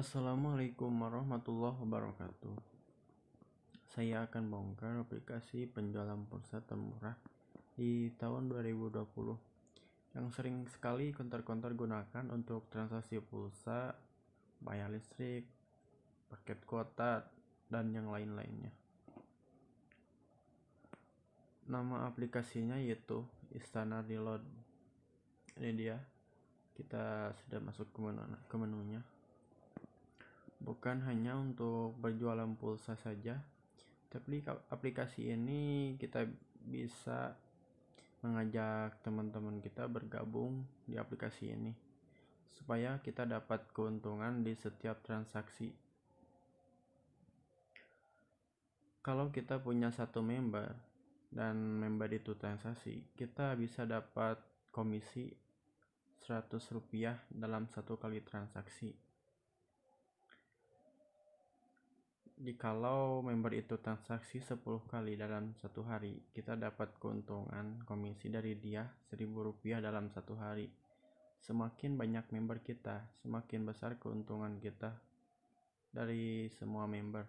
Assalamualaikum warahmatullahi wabarakatuh Saya akan bongkar aplikasi penjualan pulsa termurah di tahun 2020 yang sering sekali konter-konter gunakan untuk transaksi pulsa, bayar listrik, paket kuota, dan yang lain-lainnya Nama aplikasinya yaitu Istana Reload Ini dia kita sudah masuk ke, menu, ke menunya bukan hanya untuk berjualan pulsa saja tapi aplikasi ini kita bisa mengajak teman-teman kita bergabung di aplikasi ini supaya kita dapat keuntungan di setiap transaksi kalau kita punya satu member dan member itu transaksi kita bisa dapat komisi 100 rupiah dalam satu kali transaksi Jikalau member itu transaksi 10 kali dalam satu hari, kita dapat keuntungan komisi dari dia rp rupiah dalam satu hari. Semakin banyak member kita, semakin besar keuntungan kita dari semua member.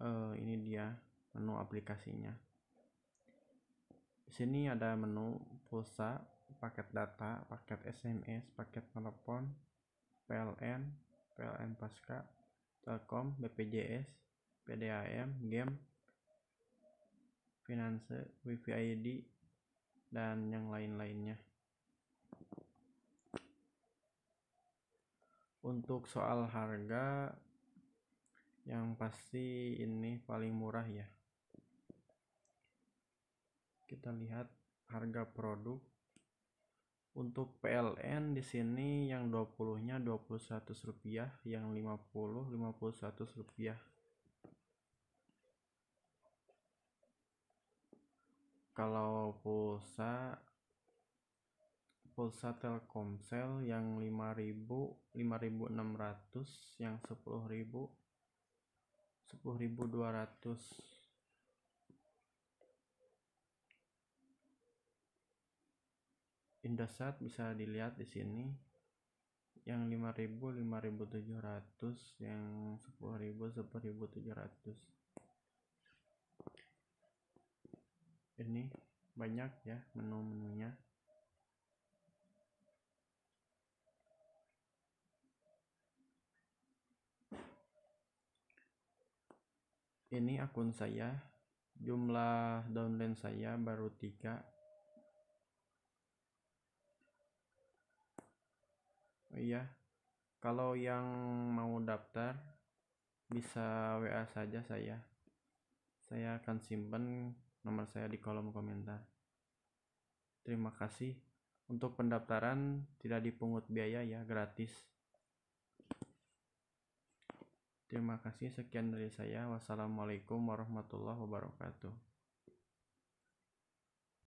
Uh, ini dia menu aplikasinya. Di sini ada menu pulsa, paket data, paket SMS, paket telepon, PLN, PLN Pasca, Telkom, BPJS, PDAM, Game, e Finance, ID, dan yang lain-lainnya. Untuk soal harga, yang pasti ini paling murah ya. Kita lihat harga produk untuk PLN di sini yang 20-nya 21 rupiah, yang 50 51 rupiah. Kalau pulsa pulsa Telkomsel yang 5000, 5600, yang 10000, 10200. Indosat bisa dilihat di sini yang 5000 5700 yang 10000 10700 ini banyak ya menu-menunya ini akun saya jumlah download saya baru 3 iya kalau yang mau daftar bisa WA saja saya saya akan simpan nomor saya di kolom komentar terima kasih untuk pendaftaran tidak dipungut biaya ya gratis terima kasih sekian dari saya wassalamualaikum warahmatullahi wabarakatuh